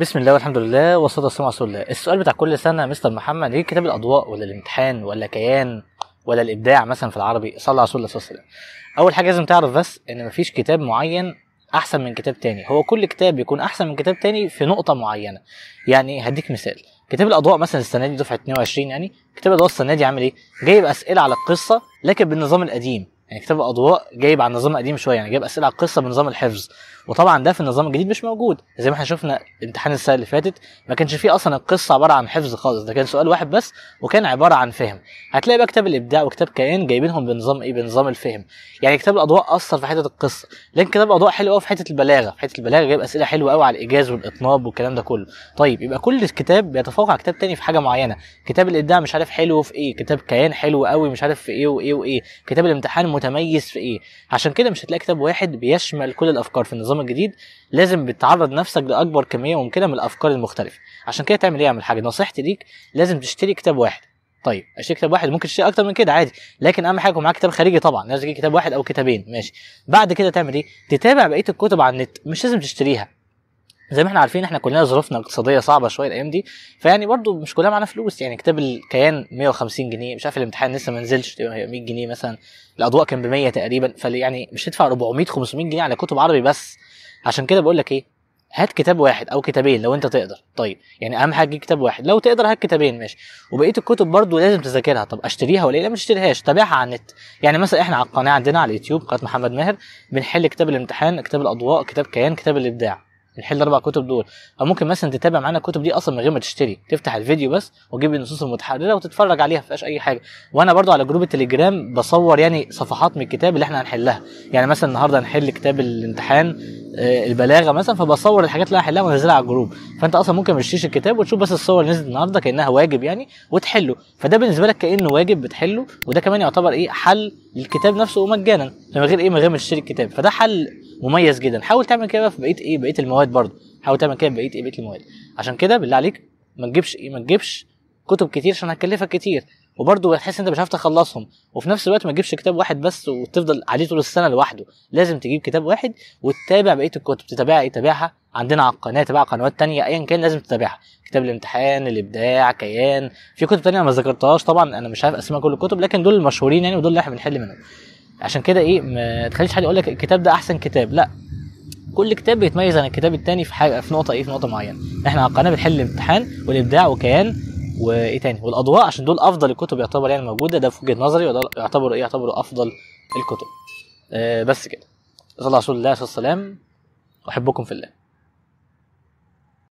بسم الله والحمد لله والصلاة والسلام على رسول الله السؤال بتاع كل سنة مستر محمد ليه كتاب الأضواء ولا الامتحان ولا كيان ولا الإبداع مثلا في العربي صلى على رسول الله صلى الله عليه وسلم أول حاجة لازم تعرف بس إن مفيش كتاب معين أحسن من كتاب تاني هو كل كتاب يكون أحسن من كتاب تاني في نقطة معينة يعني هديك مثال كتاب الأضواء مثلا السنة دي دفعة 22 يعني كتاب الأضواء السنة دي عامل إيه؟ جايب أسئلة على القصة لكن بالنظام القديم يعني كتاب الاضواء جايب عن النظام القديم شويه يعني جايب اسئله على القصه بنظام الحفظ وطبعا ده في النظام الجديد مش موجود زي ما احنا شفنا امتحان السنه اللي فاتت ما كانش فيه اصلا القصه عباره عن حفظ خالص ده كان سؤال واحد بس وكان عباره عن فهم هتلاقي بقى كتاب الابداع وكتاب كيان جايبينهم بنظام ايه بنظام الفهم يعني كتاب الاضواء اثر في حته القصه لكن كتاب الاضواء حلو قوي في حته البلاغه في حته البلاغه جايب اسئله حلوه قوي على الايجاز والاطناب والكلام ده كله طيب يبقى كل كتاب بيتفوق على كتاب تاني في حاجه معينه كتاب الابداع مش عارف حلو في ايه كتاب كيان حلو قوي مش عارف في ايه وايه وايه كتاب الامتحان متميز في ايه عشان كده مش هتلاقي كتاب واحد بيشمل كل الافكار في النظام الجديد لازم بتعرض نفسك لاكبر كميه ممكنه من الافكار المختلفه عشان كده تعمل ايه اعمل حاجه نصيحتي ليك لازم تشتري كتاب واحد طيب اشتري كتاب واحد ممكن تشتري اكتر من كده عادي لكن اهم حاجه يكون معاك كتاب خارجي طبعا لازم تجيب كتاب واحد او كتابين ماشي بعد كده تعمل ايه تتابع بقيه الكتب على النت مش لازم تشتريها زي ما احنا عارفين احنا كلنا ظروفنا الاقتصاديه صعبه شويه الايام دي فيعني برضو مش كلنا معانا فلوس يعني كتاب الكيان 150 جنيه مش عارف الامتحان لسه ما نزلش 100 جنيه مثلا الاضواء كان ب 100 تقريبا فيعني مش هتدفع 400 500 جنيه على كتب عربي بس عشان كده بقول لك ايه هات كتاب واحد او كتابين لو انت تقدر طيب يعني اهم حاجه كتاب واحد لو تقدر هات كتابين ماشي وبقيه الكتب برضو لازم تذاكرها طب اشتريها ولا ايه لا ما تشتريهاش تابعها على النت يعني مثلا احنا على القناه عندنا على اليوتيوب قناه محمد ماهر بنحل كتاب الامتحان كتاب الاضواء كتاب كيان كتاب الابداع الحل الاربع كتب دول او ممكن مثلا تتابع معانا الكتب دي اصلا من غير ما تشتري تفتح الفيديو بس وتجيب النصوص المتحرره وتتفرج عليها فيهاش اي حاجه وانا برضو على جروب التليجرام بصور يعني صفحات من الكتاب اللي احنا هنحلها يعني مثلا النهارده هنحل كتاب الامتحان آه، البلاغه مثلا فبصور الحاجات اللي هنحلها وانزلها على الجروب فانت اصلا ممكن ما تشتريش الكتاب وتشوف بس الصور اللي نزلت النهارده كانها واجب يعني وتحله فده بالنسبه لك كانه واجب بتحله وده كمان يعتبر ايه حل للكتاب نفسه ومجانا من غير ايه من غير ما تشتري الكتاب فده حل مميز جدا حاول تعمل كده في بقيه ايه بقيه المواد برضو حاول تعمل كده في بقيه ايه بقيه المواد عشان كده بالله عليك ما تجيبش ايه ما تجيبش كتب كتير عشان هتكلفك كتير وبرضه هتحس انت مش عارف تخلصهم وفي نفس الوقت ما تجيبش كتاب واحد بس وتفضل عليه طول السنه لوحده لازم تجيب كتاب واحد وتتابع بقيه الكتب تتابعها ايه تتابعها عندنا على القناه تتابع قنوات تانية ايا كان لازم تتابعها كتاب الامتحان الابداع كيان في كتب تانية ما ذكرتهاش طبعا انا مش عارف اسماء كل الكتب لكن دول المشهورين يعني ودول اللي احنا بنحل منهم عشان كده ايه ما تخليش حد يقول لك الكتاب ده احسن كتاب لا كل كتاب بيتميز عن الكتاب التاني في حاجه في نقطه ايه في نقطه معينه احنا على القناه بنحل الامتحان والابداع وكيان وايه تاني والاضواء عشان دول افضل الكتب يعتبر يعني موجوده ده في وجهه نظري وده يعتبر ايه يعتبر افضل الكتب آه بس كده صلى رسول الله عليه الصلاه والسلام احبكم في الله